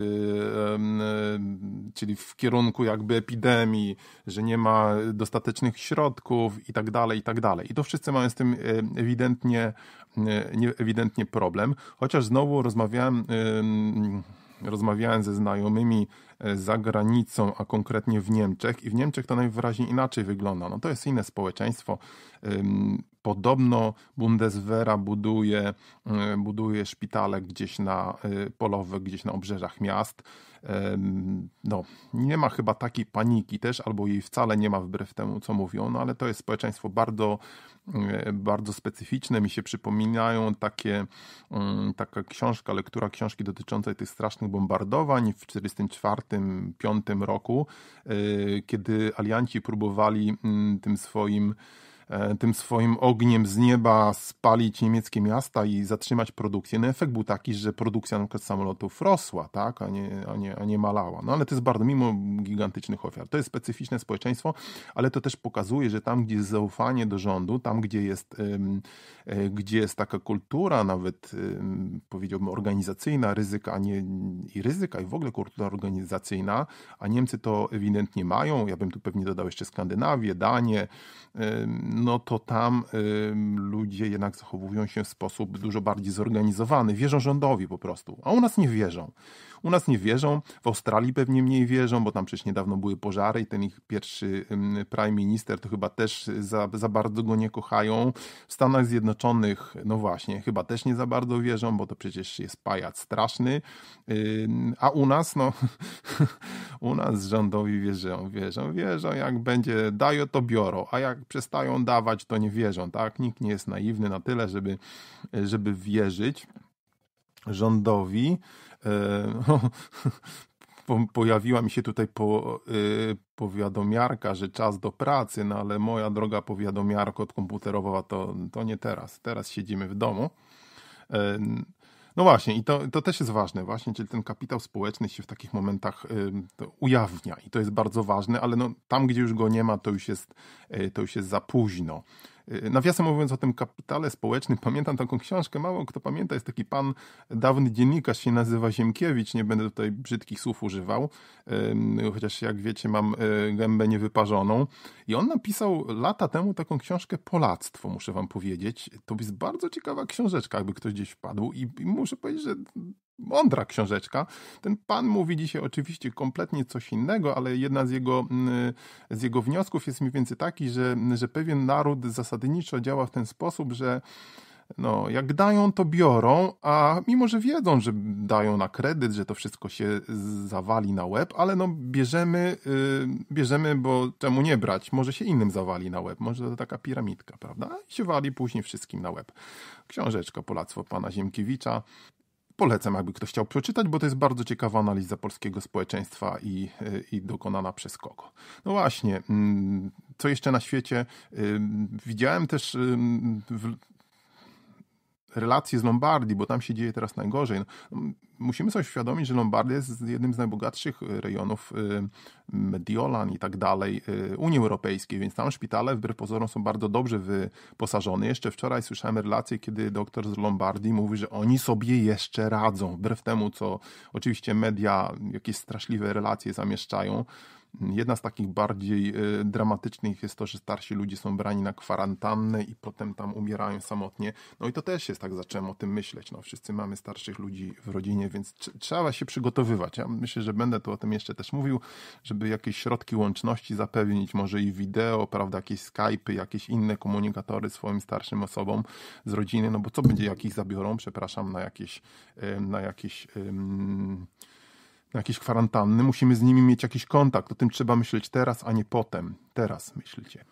Y, y, czyli w kierunku jakby epidemii, że nie ma dostatecznych środków i tak dalej, i tak dalej. I to wszyscy mają z tym y, ewidentnie, ewidentnie problem, chociaż znowu rozmawiałem rozmawiałem ze znajomymi E, za granicą, a konkretnie w Niemczech. I w Niemczech to najwyraźniej inaczej wygląda. No to jest inne społeczeństwo. Podobno Bundeswehra buduje, e, buduje szpitale gdzieś na e, polowych, gdzieś na obrzeżach miast. No, nie ma chyba takiej paniki też, albo jej wcale nie ma wbrew temu, co mówią, no ale to jest społeczeństwo bardzo, bardzo specyficzne. Mi się przypominają takie, mm, taka książka, lektura książki dotyczącej tych strasznych bombardowań w 1944 1945 roku, y, kiedy alianci próbowali mm, tym swoim E, tym swoim ogniem z nieba spalić niemieckie miasta i zatrzymać produkcję. No efekt był taki, że produkcja np. samolotów rosła, tak, a nie, a, nie, a nie malała. No ale to jest bardzo, mimo gigantycznych ofiar, to jest specyficzne społeczeństwo, ale to też pokazuje, że tam, gdzie jest zaufanie do rządu, tam, gdzie jest, e, gdzie jest taka kultura nawet, powiedziałbym, organizacyjna ryzyka, a nie i ryzyka, i w ogóle kultura organizacyjna, a Niemcy to ewidentnie mają. Ja bym tu pewnie dodał jeszcze Skandynawię, Danię, no to tam ludzie jednak zachowują się w sposób dużo bardziej zorganizowany. Wierzą rządowi po prostu, a u nas nie wierzą. U nas nie wierzą, w Australii pewnie mniej wierzą, bo tam przecież niedawno były pożary i ten ich pierwszy prime minister to chyba też za, za bardzo go nie kochają. W Stanach Zjednoczonych, no właśnie, chyba też nie za bardzo wierzą, bo to przecież jest pajac straszny. A u nas, no, u nas rządowi wierzą, wierzą, wierzą. Jak będzie dają, to biorą, a jak przestają dawać, to nie wierzą, tak? Nikt nie jest naiwny na tyle, żeby, żeby wierzyć rządowi. E, pojawiła mi się tutaj po, y, powiadomiarka, że czas do pracy, no ale moja droga powiadomiarko komputerowa to, to nie teraz. Teraz siedzimy w domu. Y, no właśnie, i to, to też jest ważne, właśnie, czyli ten kapitał społeczny się w takich momentach y, ujawnia i to jest bardzo ważne, ale no, tam, gdzie już go nie ma, to już jest, y, to już jest za późno. Y, nawiasem mówiąc o tym kapitale społecznym, pamiętam taką książkę, mało kto pamięta, jest taki pan, dawny dziennikarz, się nazywa Ziemkiewicz, nie będę tutaj brzydkich słów używał, chociaż jak wiecie mam y, gębę niewyparzoną. I on napisał lata temu taką książkę Polactwo, muszę wam powiedzieć. To jest bardzo ciekawa książeczka, jakby ktoś gdzieś wpadł i, i muszę powiedzieć, że mądra książeczka. Ten pan mówi dzisiaj oczywiście kompletnie coś innego, ale jedna z jego, mm, z jego wniosków jest mniej więcej taki, że, że pewien naród zasadniczo działa w ten sposób, że no, jak dają, to biorą, a mimo, że wiedzą, że dają na kredyt, że to wszystko się zawali na łeb, ale no bierzemy, yy, bierzemy, bo czemu nie brać? Może się innym zawali na łeb, może to taka piramidka, prawda? I się wali później wszystkim na łeb. Książeczka Polactwo pana Ziemkiewicza polecam, jakby ktoś chciał przeczytać, bo to jest bardzo ciekawa analiza polskiego społeczeństwa i, i dokonana przez kogo. No właśnie, mm, co jeszcze na świecie? Widziałem też relacje z Lombardii, bo tam się dzieje teraz najgorzej. No, musimy sobie uświadomić, że Lombardia jest jednym z najbogatszych y, rejonów y, Mediolan i tak dalej y, Unii Europejskiej, więc tam szpitale wbrew pozorom są bardzo dobrze wyposażone. Jeszcze wczoraj słyszałem relację, kiedy doktor z Lombardii mówi, że oni sobie jeszcze radzą, wbrew temu, co oczywiście media jakieś straszliwe relacje zamieszczają. Jedna z takich bardziej dramatycznych jest to, że starsi ludzie są brani na kwarantannę i potem tam umierają samotnie. No i to też jest tak, zacząłem o tym myśleć. No, wszyscy mamy starszych ludzi w rodzinie, więc trzeba się przygotowywać. Ja myślę, że będę tu o tym jeszcze też mówił, żeby jakieś środki łączności zapewnić, może i wideo, prawda, jakieś Skype'y, jakieś inne komunikatory swoim starszym osobom z rodziny, no bo co będzie, jak ich zabiorą, przepraszam, na jakieś, na jakieś na jakieś kwarantanny, musimy z nimi mieć jakiś kontakt. O tym trzeba myśleć teraz, a nie potem. Teraz myślcie.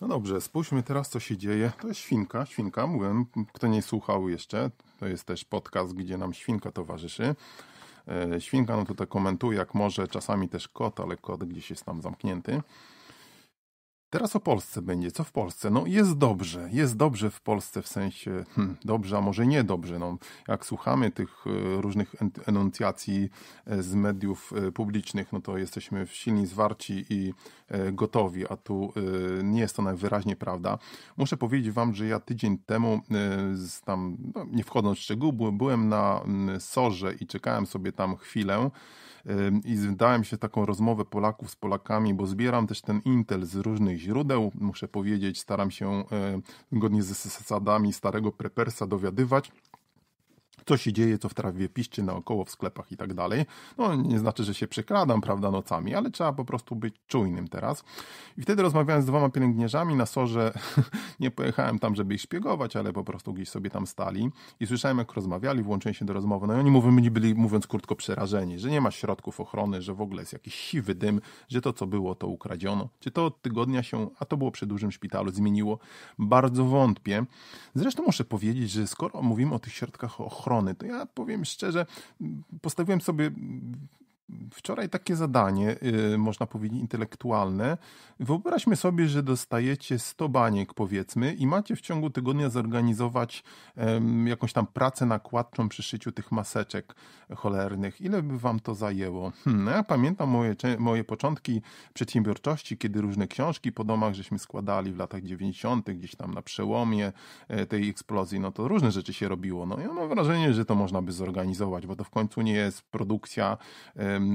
No dobrze, spójrzmy teraz, co się dzieje. To jest świnka, świnka, mówiłem, kto nie słuchał jeszcze, to jest też podcast, gdzie nam świnka towarzyszy. E, świnka no tutaj komentuje jak może, czasami też kot, ale kot gdzieś jest tam zamknięty. Teraz o Polsce będzie. Co w Polsce? No jest dobrze. Jest dobrze w Polsce w sensie hmm, dobrze, a może niedobrze. No, jak słuchamy tych e, różnych enuncjacji e, z mediów e, publicznych, no to jesteśmy silni, zwarci i gotowi, a tu nie jest to najwyraźniej prawda. Muszę powiedzieć wam, że ja tydzień temu tam, no, nie wchodząc w szczegóły, byłem na mm, Sorze i czekałem sobie tam chwilę i zdałem się taką rozmowę Polaków z Polakami, bo zbieram też ten intel z różnych źródeł. Muszę powiedzieć, staram się e, zgodnie z zasadami starego prepersa dowiadywać co się dzieje, co w trawie piszczy naokoło, w sklepach i tak dalej. No nie znaczy, że się przekradam, prawda, nocami, ale trzeba po prostu być czujnym teraz. I wtedy rozmawiałem z dwoma pielęgniarzami na sorze, nie pojechałem tam, żeby ich szpiegować, ale po prostu gdzieś sobie tam stali i słyszałem, jak rozmawiali, włączyłem się do rozmowy, no i oni mówią, byli, mówiąc krótko, przerażeni, że nie ma środków ochrony, że w ogóle jest jakiś siwy dym, że to, co było, to ukradziono. Czy to od tygodnia się, a to było przy dużym szpitalu, zmieniło? Bardzo wątpię. Zresztą muszę powiedzieć, że skoro mówimy o tych środkach ochrony, ochrony. To ja powiem szczerze, postawiłem sobie wczoraj takie zadanie, y, można powiedzieć, intelektualne. Wyobraźmy sobie, że dostajecie 100 baniek, powiedzmy, i macie w ciągu tygodnia zorganizować jakąś tam pracę nakładczą przy szyciu tych maseczek cholernych. Ile by wam to zajęło? Hmm, no ja pamiętam moje, moje początki przedsiębiorczości, kiedy różne książki po domach żeśmy składali w latach 90., gdzieś tam na przełomie e, tej eksplozji, no to różne rzeczy się robiło. No ja mam wrażenie, że to można by zorganizować, bo to w końcu nie jest produkcja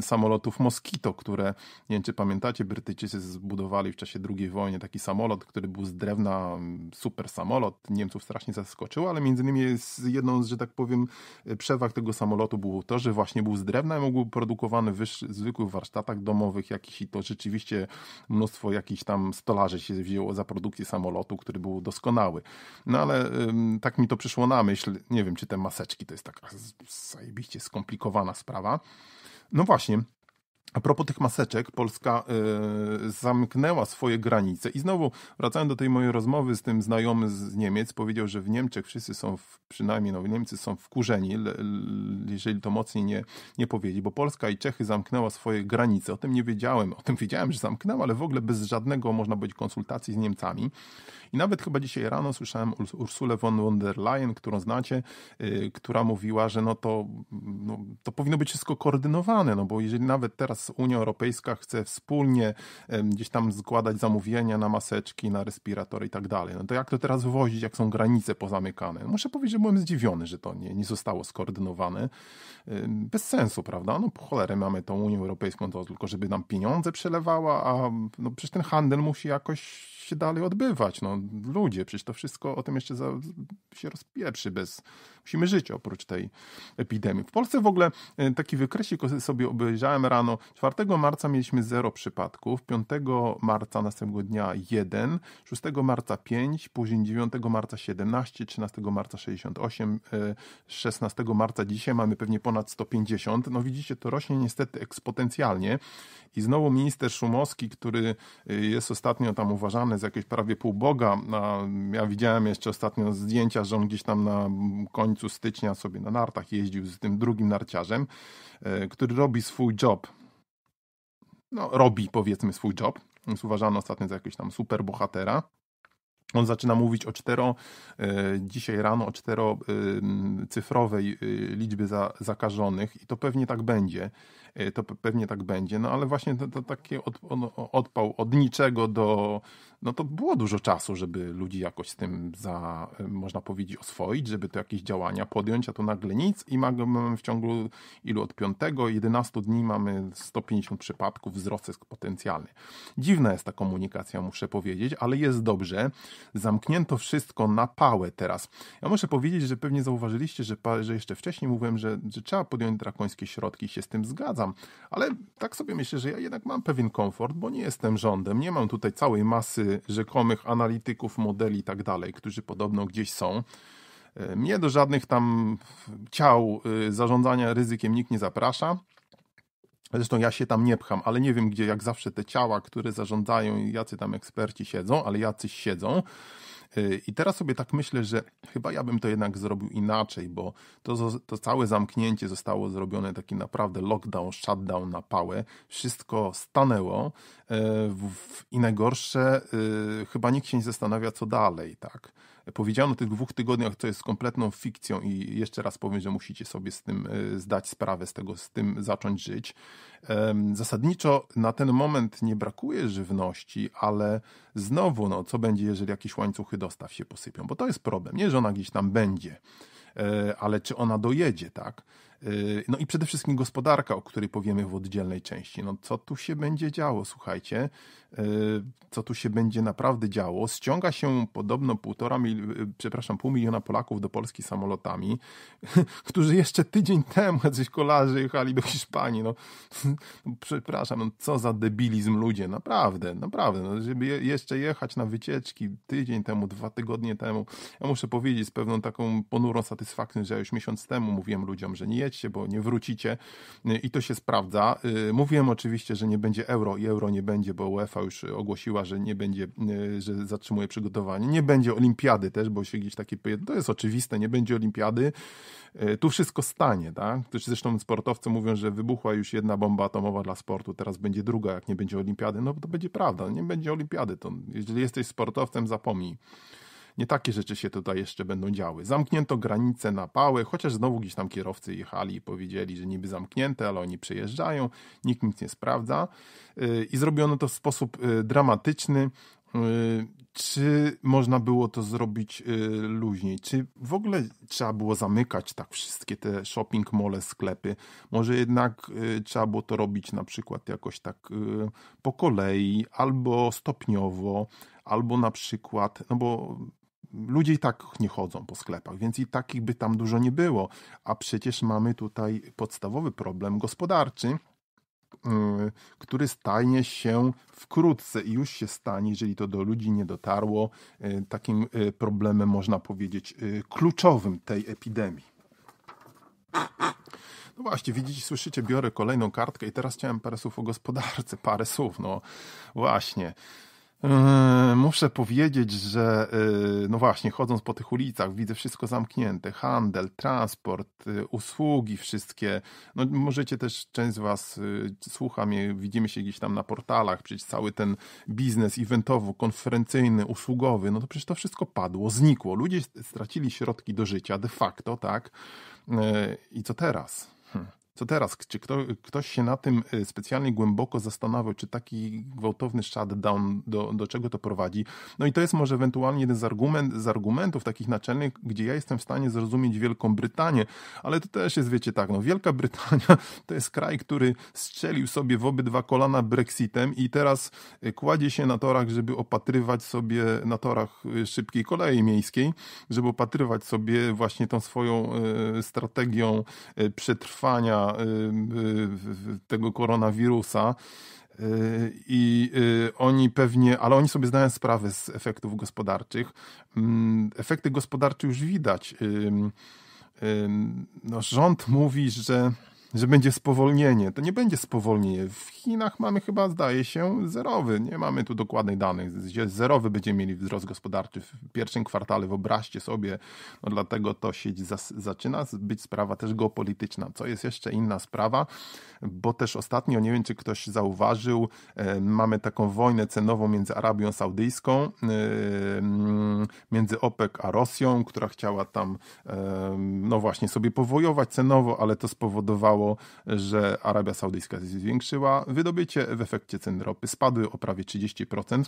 samolotów Mosquito, które, nie wiem czy pamiętacie, Brytyjczycy zbudowali w czasie II wojny taki samolot, który był z drewna, super samolot, Niemców strasznie zaskoczyło, ale między innymi jest jedną z, że tak powiem, e, przewag tego samolotu było to, że właśnie był z drewna i mógł być produkowany w zwykłych warsztatach domowych jakichś i to rzeczywiście mnóstwo jakichś tam stolarzy się wzięło za produkcję samolotu, który był doskonały. No ale tak mi to przyszło na myśl, nie wiem czy te maseczki to jest taka zajebiście skomplikowana sprawa. No właśnie. A propos tych maseczek, Polska y, zamknęła swoje granice i znowu wracając do tej mojej rozmowy z tym znajomym z Niemiec, powiedział, że w Niemczech wszyscy są, w, przynajmniej no, Niemcy są wkurzeni, jeżeli to mocniej nie, nie bo Polska i Czechy zamknęła swoje granice. O tym nie wiedziałem, o tym wiedziałem, że zamknęła, ale w ogóle bez żadnego, można być konsultacji z Niemcami. I nawet chyba dzisiaj rano słyszałem Ursulę von der Leyen, którą znacie, y, która mówiła, że no to, no, to powinno być wszystko koordynowane, no bo jeżeli nawet teraz Unia Europejska chce wspólnie gdzieś tam składać zamówienia na maseczki, na respiratory i tak dalej. No to jak to teraz wozić, jak są granice pozamykane? No muszę powiedzieć, że byłem zdziwiony, że to nie, nie zostało skoordynowane. Bez sensu, prawda? No po cholerę mamy tą Unię Europejską, to tylko żeby nam pieniądze przelewała, a no przecież ten handel musi jakoś się dalej odbywać. No, ludzie, przecież to wszystko o tym jeszcze za, się rozpieprzy bez, musimy żyć oprócz tej epidemii. W Polsce w ogóle e, taki wykresik sobie obejrzałem rano. 4 marca mieliśmy 0 przypadków, 5 marca następnego dnia 1, 6 marca 5, później 9 marca 17, 13 marca 68, 16 e, marca dzisiaj mamy pewnie ponad 150. No widzicie, to rośnie niestety ekspotencjalnie. i znowu minister Szumowski, który e, jest ostatnio tam uważany za jakieś prawie półboga, ja widziałem jeszcze ostatnio zdjęcia, że on gdzieś tam na końcu końcu stycznia sobie na nartach jeździł z tym drugim narciarzem, e, który robi swój job. No, robi powiedzmy swój job. Jest uważany ostatnio za jakiegoś tam superbohatera. On zaczyna mówić o cztero, e, dzisiaj rano o czterocyfrowej e, e, liczbie zakażonych i to pewnie tak będzie. To pewnie tak będzie, no ale właśnie to, to taki od, odpał od niczego do. No to było dużo czasu, żeby ludzi jakoś z tym, za, można powiedzieć, oswoić, żeby to jakieś działania podjąć, a to nagle nic i mamy w ciągu ilu od 5, 11 dni mamy 150 przypadków, wzrost jest potencjalny. Dziwna jest ta komunikacja, muszę powiedzieć, ale jest dobrze. Zamknięto wszystko na pałę teraz. Ja muszę powiedzieć, że pewnie zauważyliście, że, że jeszcze wcześniej mówiłem, że, że trzeba podjąć drakońskie środki, się z tym zgadzam, ale tak sobie myślę, że ja jednak mam pewien komfort, bo nie jestem rządem, nie mam tutaj całej masy rzekomych analityków, modeli i tak dalej, którzy podobno gdzieś są. E, mnie do żadnych tam ciał y, zarządzania ryzykiem nikt nie zaprasza. Zresztą ja się tam nie pcham, ale nie wiem gdzie, jak zawsze te ciała, które zarządzają i jacy tam eksperci siedzą, ale jacyś siedzą. Y, I teraz sobie tak myślę, że chyba ja bym to jednak zrobił inaczej, bo to, to całe zamknięcie zostało zrobione taki naprawdę lockdown, shutdown na pałę. Wszystko stanęło y, w, w, i najgorsze, y, chyba nikt się nie zastanawia, co dalej, tak powiedziano o tych dwóch tygodniach, co jest kompletną fikcją i jeszcze raz powiem, że musicie sobie z tym e, zdać sprawę, z tego, z tym zacząć żyć. Zasadniczo na ten moment nie brakuje żywności, ale znowu, no, co będzie, jeżeli jakieś łańcuchy dostaw się posypią? Bo to jest problem. Nie, że ona gdzieś tam będzie e, ale czy ona dojedzie, tak? Yy, no i przede wszystkim gospodarka, o której powiemy w oddzielnej części. No co tu się będzie działo, słuchajcie? Yy, co tu się będzie naprawdę działo? Ściąga się podobno półtora, mil... Yy, przepraszam, pół miliona Polaków do Polski samolotami, którzy jeszcze tydzień temu jacyś kolarze jechali do Hiszpanii. No, no, przepraszam, no co za debilizm ludzie, naprawdę, naprawdę. No, żeby jeszcze jechać na wycieczki tydzień temu, dwa tygodnie temu. Ja muszę powiedzieć z pewną taką ponurą satysfakcją, że ja już miesiąc temu mówiłem ludziom, że nie jedź się, bo nie wrócicie i to się sprawdza. Y, mówiłem oczywiście, że nie będzie euro i euro nie będzie, bo UEFA już ogłosiła, że nie będzie, y, że zatrzymuje przygotowanie. Nie będzie olimpiady też, bo się gdzieś takie, to jest oczywiste, nie będzie olimpiady y, tu wszystko stanie, tak? Zresztą sportowcy mówią, że wybuchła już jedna bomba atomowa dla sportu, teraz będzie druga, jak nie będzie olimpiady. No to będzie prawda, nie będzie olimpiady. To, jeżeli jesteś sportowcem, zapomnij. Nie takie rzeczy się tutaj jeszcze będą działy. Zamknięto granice na chociaż znowu gdzieś tam kierowcy jechali i powiedzieli, że niby zamknięte, ale oni przejeżdżają, nikt nic nie sprawdza. Y, I zrobiono to w sposób y, dramatyczny. Y, czy można było to zrobić luźniej? Czy w ogóle trzeba było zamykać tak wszystkie te shopping mole, sklepy? Może jednak trzeba było to robić na przykład jakoś tak po kolei albo stopniowo, albo na przykład, no bo ludzie i tak nie chodzą po sklepach, więc i takich by tam dużo nie było. A przecież mamy tutaj podstawowy problem gospodarczy, y, który stanie się wkrótce i już się stanie, jeżeli to do ludzi nie dotarło, y, takim y, problemem, można powiedzieć, kluczowym tej epidemii. No właśnie, widzicie, słyszycie, biorę kolejną kartkę i teraz chciałem parę słów o gospodarce, parę słów, no właśnie. Eee, muszę powiedzieć, że eee, no właśnie, chodząc po tych ulicach, widzę wszystko zamknięte: handel, transport, y, usługi, wszystkie. No, możecie też, część z Was y, słucha mnie, widzimy się gdzieś tam na portalach, przecież cały ten biznes eventowo-konferencyjny, usługowy, no to przecież to wszystko padło, znikło. Ludzie stracili środki do życia de facto, tak? Eee, I co teraz? Hm. Co teraz? Czy kto, ktoś się na tym y, specjalnie głęboko zastanawiał, czy taki gwałtowny shutdown, do, do czego to prowadzi? No i to jest może ewentualnie jeden z, argument, z argumentów takich naczelnych, gdzie ja jestem w stanie zrozumieć Wielką Brytanię, ale to też jest, wiecie, tak, no Wielka Brytania to jest kraj, który strzelił sobie w obydwa kolana Brexitem i teraz y, kładzie się na torach, żeby opatrywać sobie na torach y, szybkiej kolei miejskiej, żeby opatrywać sobie właśnie tą swoją strategią przetrwania Y, tego koronawirusa. Y, I y, oni pewnie, ale oni sobie zdają sprawę z efektów gospodarczych. Mm, efekty gospodarcze już widać. No, rząd mówi, że że będzie spowolnienie. To nie będzie spowolnienie. W Chinach mamy chyba, zdaje się, zerowy. Nie mamy tu dokładnych danych. Zerowy będziemy mieli wzrost gospodarczy w pierwszym kwartale, wyobraźcie sobie. No dlatego to się zaczyna być sprawa też geopolityczna, co jest jeszcze inna sprawa, bo też ostatnio, nie wiem czy ktoś zauważył, e, mamy taką wojnę cenową między Arabią Saudyjską, e, między OPEC a Rosją, która chciała tam, e, no właśnie, sobie powojować cenowo, ale to spowodowało że Arabia Saudyjska zwiększyła wydobycie, w efekcie ceny ropy spadły o prawie 30%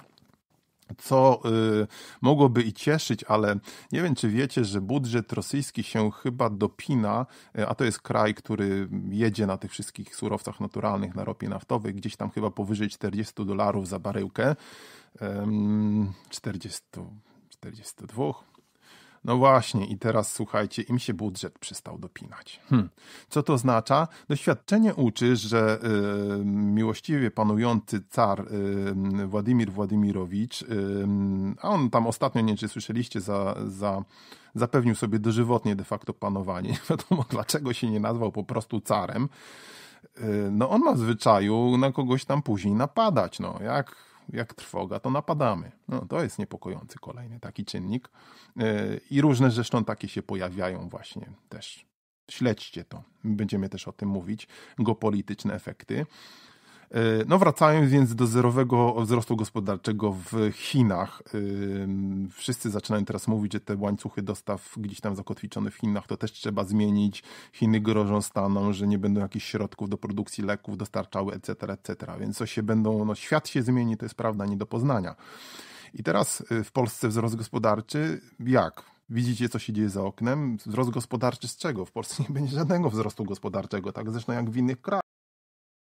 co y, mogłoby i cieszyć, ale nie wiem, czy wiecie, że budżet rosyjski się chyba dopina, y, a to jest kraj, który jedzie na tych wszystkich surowcach naturalnych, na ropie naftowej, gdzieś tam chyba powyżej 40 dolarów za baryłkę. Ym, 40, 42, no właśnie, i teraz słuchajcie, im się budżet przestał dopinać. Hm. Co to oznacza? Doświadczenie uczy, że y, miłościwie panujący car y, Władimir Władimirowicz, y, a on tam ostatnio, nie wiem czy słyszeliście, za, za, zapewnił sobie dożywotnie de facto panowanie. Nie wiadomo dlaczego się nie nazwał po prostu carem. Y, no on ma zwyczaju na kogoś tam później napadać. No, jak jak trwoga, to napadamy. No, to jest niepokojący kolejny taki czynnik. E, I różne zresztą takie się pojawiają właśnie też. Śledźcie to. Będziemy też o tym mówić. Geopolityczne efekty. Y, no wracając więc do zerowego wzrostu gospodarczego w Chinach. Y, wszyscy zaczynają teraz mówić, że te łańcuchy dostaw gdzieś tam zakotwiczone w Chinach to też trzeba zmienić. Chiny grożą staną, że nie będą jakichś środków do produkcji leków dostarczały, etc., etc. Więc co się będą, no świat się zmieni, to jest prawda, nie do poznania. I teraz y, w Polsce wzrost gospodarczy jak? Widzicie, co się dzieje za oknem. Wzrost gospodarczy z czego? W Polsce nie będzie żadnego wzrostu gospodarczego, tak zresztą jak w innych krajach.